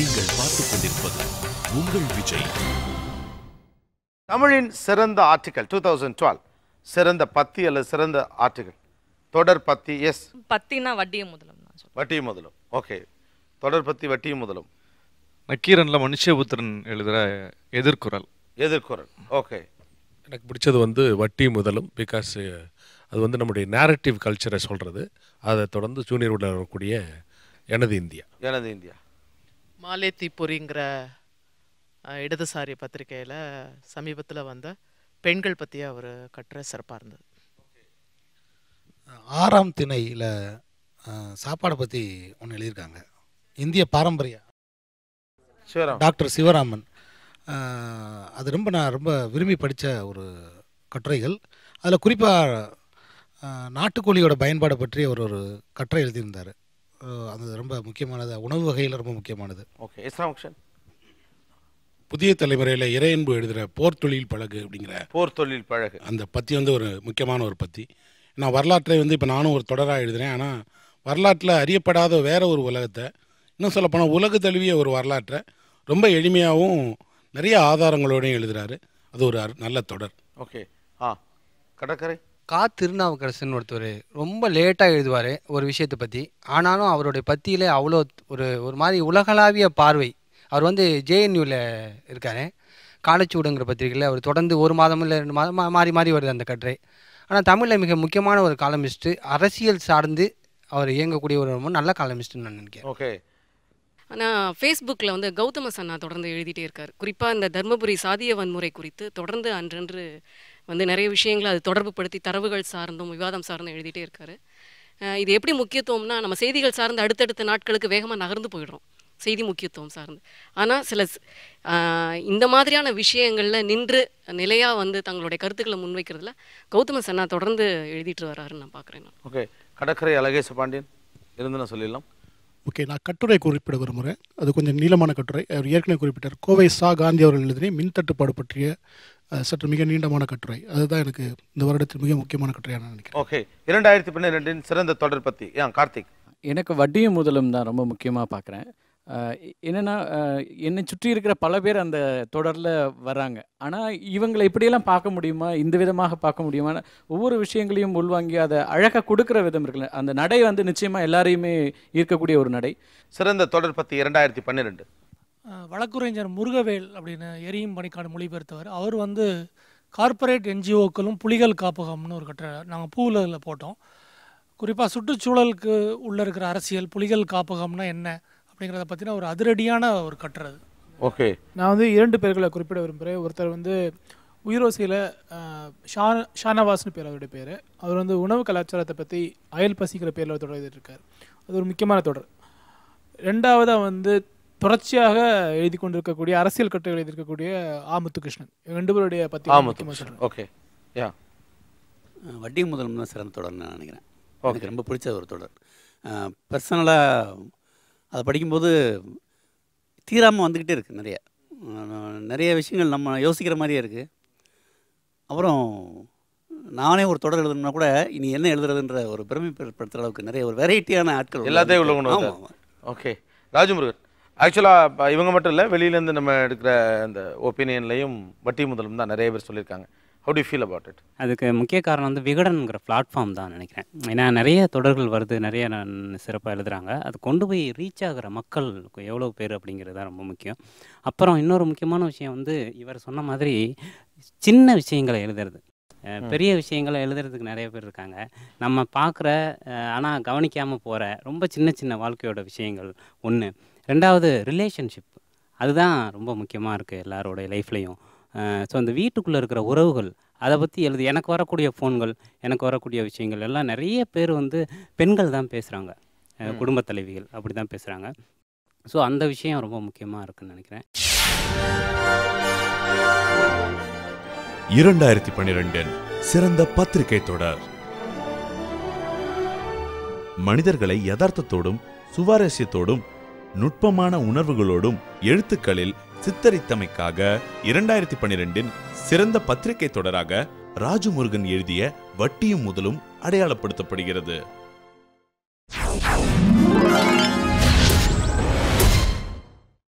நீங்கள் பார்த்துக் கொண்டிருப்பது உங்கள் விஜய் தமிழின் சிறந்த ஆர்டிகல் டூ தௌசண்ட் டுவெல் சிறந்த பத்தி அல்லது சிறந்த ஆர்டிகல் தொடர் பத்தி எஸ் பத்தினா வட்டியும் முதலும் வட்டியும் முதலும் ஓகே தொடர் பத்தி வட்டிய முதலும் நக்கீரன்ல மனுஷபுத்திரன் எழுதுகிற எதிர்குரல் எதிர்குரல் ஓகே எனக்கு பிடிச்சது வந்து வட்டி முதலும் பிகாஸ் அது வந்து நம்முடைய நேரட்டிவ் கல்ச்சரை சொல்கிறது அதை தொடர்ந்து ஜூனியர் உள்ள வரக்கூடிய எனது இந்தியா எனது இந்தியா மாலேத்திபுரிங்கிற இடதுசாரி பத்திரிகையில் சமீபத்தில் வந்த பெண்கள் பற்றி அவர் கட்டுரை சிறப்பாக இருந்தது ஆறாம் திணையில் சாப்பாடை பற்றி ஒன்று எழுதியிருக்காங்க இந்திய பாரம்பரிய டாக்டர் சிவராமன் அது ரொம்ப நான் ரொம்ப விரும்பி படித்த ஒரு கட்டுரைகள் அதில் குறிப்பாக நாட்டுக்கோழியோட பயன்பாடை பற்றி அவர் ஒரு கட்டுரை எழுதியிருந்தார் அது ரொம்ப முக்கியமானது உணவு வகையில் ரொம்ப முக்கியமானது ஓகே இஸ்லாம் புதிய தலைமுறையில் இறையன்பு எழுதுகிற போர் தொழில் பழகு அப்படிங்கிற போர் தொழில் பழகு அந்த பற்றி வந்து ஒரு முக்கியமான ஒரு பற்றி நான் வரலாற்றை வந்து இப்போ நானும் ஒரு தொடராக எழுதுகிறேன் ஆனால் வரலாற்றில் அறியப்படாத வேற ஒரு உலகத்தை இன்னும் சொல்லப்போனால் உலக தழுவிய ஒரு வரலாற்றை ரொம்ப எளிமையாகவும் நிறைய ஆதாரங்களோடையும் எழுதுகிறாரு அது ஒரு நல்ல தொடர் ஓகே ஆ கடற்கரை கா திருநாவுக்கரசன் ஒருத்தர் ரொம்ப லேட்டாக எழுதுவார் ஒரு விஷயத்தை பற்றி ஆனாலும் அவருடைய பத்தியில் அவ்வளோ ஒரு ஒரு மாதிரி உலகளாவிய பார்வை அவர் வந்து ஜேஎன்யூவில் இருக்கார் காலச்சூடுங்கிற பத்திரிகையில் அவர் தொடர்ந்து ஒரு மாதமும் இல்லை ரெண்டு மாதம் மாறி மாறி வருது அந்த கட்டுரை ஆனால் தமிழில் மிக முக்கியமான ஒரு காலமிஸ்ட்டு அரசியல் சார்ந்து அவர் இயங்கக்கூடிய ஒரு ரொம்ப நல்ல காலமிஸ்ட்டுன்னு நான் நினைக்கிறேன் ஓகே ஆனால் ஃபேஸ்புக்கில் வந்து கௌதம சன்னா தொடர்ந்து எழுதிட்டே இருக்கார் குறிப்பாக இந்த தர்மபுரி சாதிய வன்முறை குறித்து தொடர்ந்து அன்றன்று வந்து நிறைய விஷயங்களை அது தொடர்பு படுத்தி தரவுகள் சார்ந்தும் விவாதம் சார்ந்தும் எழுதிட்டே இருக்காரு இது எப்படி முக்கியத்துவம்னா நம்ம செய்திகள் சார்ந்து அடுத்தடுத்த நாட்களுக்கு வேகமாக நகர்ந்து போயிடுறோம் செய்தி முக்கியத்துவம் சார்ந்து ஆனால் சில இந்த மாதிரியான விஷயங்களில் நின்று நிலையாக வந்து தங்களுடைய கருத்துக்களை முன்வைக்கிறதுல கௌதம சன்னா தொடர்ந்து எழுதிட்டு வர்றாருன்னு நான் பார்க்குறேன் ஓகே கடற்கரை அழகேச பாண்டியன் இருந்து நான் சொல்லிடலாம் ஓகே நான் கட்டுரை குறிப்பிட விரும்புகிறேன் அது கொஞ்சம் நீளமான கட்டுரை அவர் ஏற்கனவே குறிப்பிட்டார் கோவை சா காந்தி அவர்கள் எழுதின மின்தட்டுப்பாடு பற்றிய சற்று மிக நீண்டமான கட்டுரை அதுதான் எனக்கு இந்த வருடத்தில் மிக முக்கியமான கட்டுரையாக நான் நினைக்கிறேன் ஓகே இரண்டாயிரத்தி பன்னிரெண்டின் சிறந்த தொடர் பற்றி ஏன் கார்த்திக் எனக்கு வட்டியும் முதலும் தான் ரொம்ப முக்கியமாக பார்க்குறேன் என்னென்னா என்னை சுற்றி இருக்கிற பல பேர் அந்த தொடரில் வராங்க ஆனால் இவங்களை இப்படியெல்லாம் பார்க்க முடியுமா இந்த விதமாக பார்க்க முடியுமா ஒவ்வொரு விஷயங்களையும் உள்வாங்கி அதை அழகாக கொடுக்குற விதம் இருக்குல்ல அந்த நடை வந்து நிச்சயமாக எல்லாரையுமே ஈர்க்கக்கூடிய ஒரு நடை சிறந்த தொடர் பற்றி இரண்டாயிரத்தி பன்னிரெண்டு வழக்குரைஞர் முருகவேல் அப்படின்னு எரியும் பணிக்கான மொழிபெயர்த்தவர் அவர் வந்து கார்ப்பரேட் என்ஜிஓக்களும் புலிகள் காப்பகம்னு ஒரு கட்டுரை நாங்கள் பூவில் போட்டோம் குறிப்பாக சுற்றுச்சூழலுக்கு உள்ளே இருக்கிற அரசியல் புலிகள் காப்பகம்னா என்ன அப்படிங்கிறத பற்றின ஒரு அதிரடியான ஒரு கட்டுரை ஓகே நான் வந்து இரண்டு பேர்களை குறிப்பிட விரும்புகிறேன் ஒருத்தர் வந்து உயிரோசியில் ஷா ஷானவாஸ்னு பேர் அவருடைய பேர் அவர் வந்து உணவு கலாச்சாரத்தை பற்றி அயல் பசிக்கிற பேரில் தொடர் இருக்கார் அது ஒரு முக்கியமான தொடர் ரெண்டாவதாக வந்து தொடர்ச்சியாக எழுதி கொண்டிருக்கக்கூடிய அரசியல் கட்டுரை எழுதியிருக்கக்கூடிய ஆமுத்து கிருஷ்ணன் ரெண்டு பேருடைய பத்தி ஓகே யா வட்டி முதல் சிறந்த தொடர் நான் நினைக்கிறேன் எனக்கு ரொம்ப பிடிச்ச ஒரு தொடர் பர்சனலாக அதை படிக்கும்போது தீராமல் வந்துக்கிட்டே இருக்குது நிறைய நிறைய விஷயங்கள் நம்ம யோசிக்கிற மாதிரியே இருக்குது அப்புறம் நானே ஒரு தொடர் எழுதணும்னா கூட இனி என்ன எழுதுறதுன்ற ஒரு பெருமைப்படுத்துகிற அளவுக்கு நிறைய ஒரு வெரைட்டியான ஆட்கள் எல்லாத்தையும் உள்ள ஓகே ராஜமுருகன் ஆக்சுவலாக இவங்க மட்டும் இல்லை வெளியிலேருந்து நம்ம எடுக்கிற அந்த ஒப்பீனியன்லையும் வட்டி முதலும் தான் நிறைய பேர் சொல்லியிருக்காங்க how to feel about it அதுக்கு முக்கிய காரணம் வந்து விகடன்கிற பிளாட்ஃபார்ம் தான் நினைக்கிறேன் ஏன்னா நிறைய தொடர்கள் வருது நிறைய நான் சிறப்பாக எழுதுகிறாங்க அது கொண்டு போய் ரீச் ஆகிற மக்களுக்கு எவ்வளோ பேர் அப்படிங்கிறது தான் ரொம்ப முக்கியம் அப்புறம் இன்னொரு முக்கியமான விஷயம் வந்து இவர் சொன்ன மாதிரி சின்ன விஷயங்களை எழுதுறது பெரிய விஷயங்களை எழுதுறதுக்கு நிறைய பேர் இருக்காங்க நம்ம பார்க்குற ஆனால் கவனிக்காமல் போகிற ரொம்ப சின்ன சின்ன வாழ்க்கையோட விஷயங்கள் ஒன்று ரெண்டாவது ரிலேஷன்ஷிப் அதுதான் ரொம்ப முக்கியமாக இருக்குது எல்லாரோடைய லைஃப்லேயும் ஸோ அந்த வீட்டுக்குள்ளே இருக்கிற உறவுகள் அதை பற்றி எழுது எனக்கு வரக்கூடிய ஃபோன்கள் எனக்கு வரக்கூடிய விஷயங்கள் எல்லாம் நிறைய பேர் வந்து பெண்கள் தான் பேசுகிறாங்க குடும்பத் தலைவிகள் அப்படி தான் பேசுகிறாங்க ஸோ அந்த விஷயம் ரொம்ப முக்கியமாக இருக்குன்னு நினைக்கிறேன் இரண்டாயிரத்தி பன்னிரெண்டின் சிறந்த பத்திரிகை தொடர் மனிதர்களை யதார்த்தத்தோடும் சுவாரஸ்யத்தோடும் நுட்பமான உணர்வுகளோடும் எழுத்துக்களில் சித்தரித்தமைக்காக இரண்டாயிரத்தி பன்னிரெண்டின் சிறந்த பத்திரிகை தொடராக ராஜு முருகன் எழுதிய வட்டியும் முதலும் அடையாளப்படுத்தப்படுகிறது